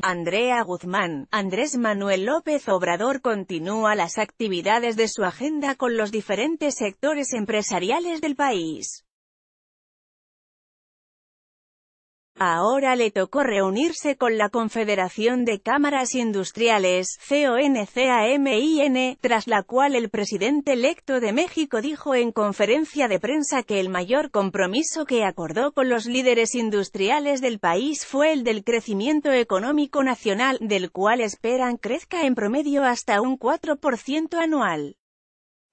Andrea Guzmán, Andrés Manuel López Obrador continúa las actividades de su agenda con los diferentes sectores empresariales del país. Ahora le tocó reunirse con la Confederación de Cámaras Industriales, CONCAMIN, tras la cual el presidente electo de México dijo en conferencia de prensa que el mayor compromiso que acordó con los líderes industriales del país fue el del crecimiento económico nacional, del cual esperan crezca en promedio hasta un 4% anual.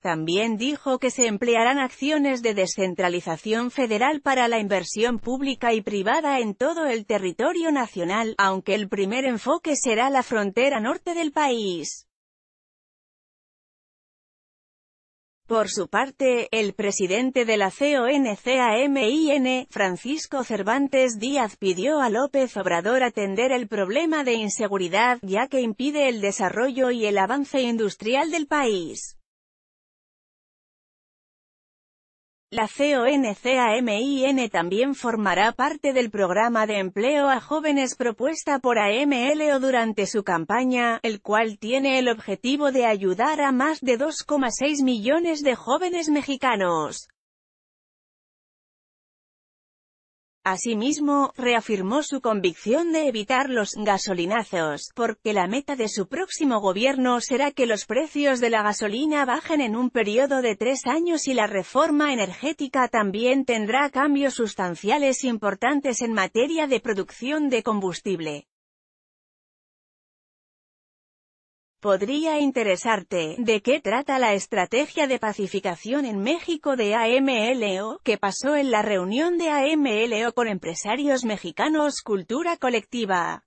También dijo que se emplearán acciones de descentralización federal para la inversión pública y privada en todo el territorio nacional, aunque el primer enfoque será la frontera norte del país. Por su parte, el presidente de la CONCAMIN, Francisco Cervantes Díaz pidió a López Obrador atender el problema de inseguridad, ya que impide el desarrollo y el avance industrial del país. La CONCAMIN también formará parte del programa de empleo a jóvenes propuesta por AMLO durante su campaña, el cual tiene el objetivo de ayudar a más de 2,6 millones de jóvenes mexicanos. Asimismo, reafirmó su convicción de evitar los «gasolinazos», porque la meta de su próximo gobierno será que los precios de la gasolina bajen en un periodo de tres años y la reforma energética también tendrá cambios sustanciales importantes en materia de producción de combustible. Podría interesarte, ¿de qué trata la estrategia de pacificación en México de AMLO? que pasó en la reunión de AMLO con empresarios mexicanos Cultura Colectiva?